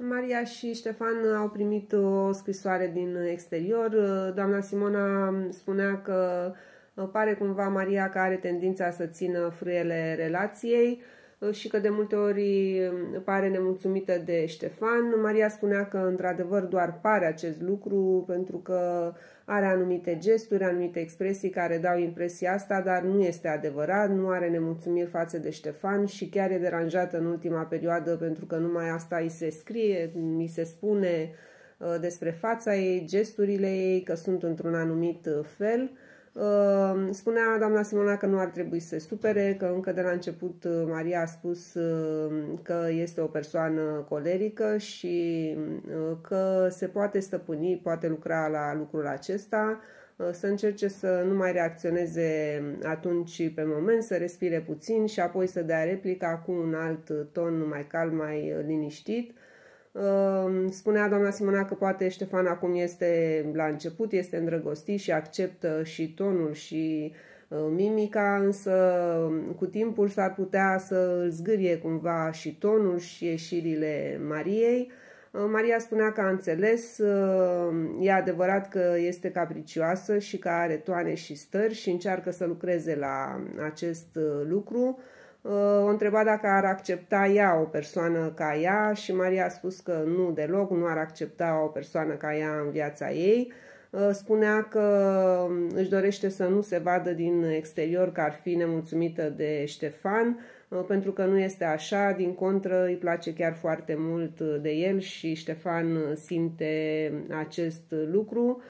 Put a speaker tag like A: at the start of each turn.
A: Maria și Ștefan au primit o scrisoare din exterior. Doamna Simona spunea că uh, pare cumva Maria că are tendința să țină frâiele relației și că de multe ori pare nemulțumită de Ștefan. Maria spunea că într-adevăr doar pare acest lucru pentru că are anumite gesturi, anumite expresii care dau impresia asta, dar nu este adevărat, nu are nemulțumiri față de Ștefan și chiar e deranjată în ultima perioadă pentru că numai asta îi se scrie, mi se spune despre fața ei, gesturile ei, că sunt într-un anumit fel. Ehm, spunea doamna Simona că nu ar trebui să se supere, că încă de la început eh, Maria a spus ehm, că este o persoană colerică și eh, că se poate stăpâni, poate lucra la lucrul acesta, eh, să încerce să nu mai reacționeze atunci pe moment, să respire puțin și apoi să dea replica cu un alt ton mai calm, mai liniștit Ehm, spunea doamna Simona că poate Ștefan acum este la început, este îndrăgostit și acceptă și tonul și uh, mimica, însă um, cu timpul s-ar putea să îl zgârie cumva și tonul și ieșirile Mariei. Uh, Maria spunea că a înțeles, um, e adevărat că este capricioasă și că are toane și stări și încearcă să lucreze la um, acest uh, lucru, Uh, o întreba dacă ar accepta ea o persoană ca ea și Maria a spus că nu deloc, nu ar accepta o persoană ca ea în viața ei. Uh, spunea că um, își dorește să nu se vadă din exterior că ar fi nemulțumită de Ștefan, uh, pentru că nu este așa, din contră îi place chiar foarte mult de el și Ștefan simte acest lucru.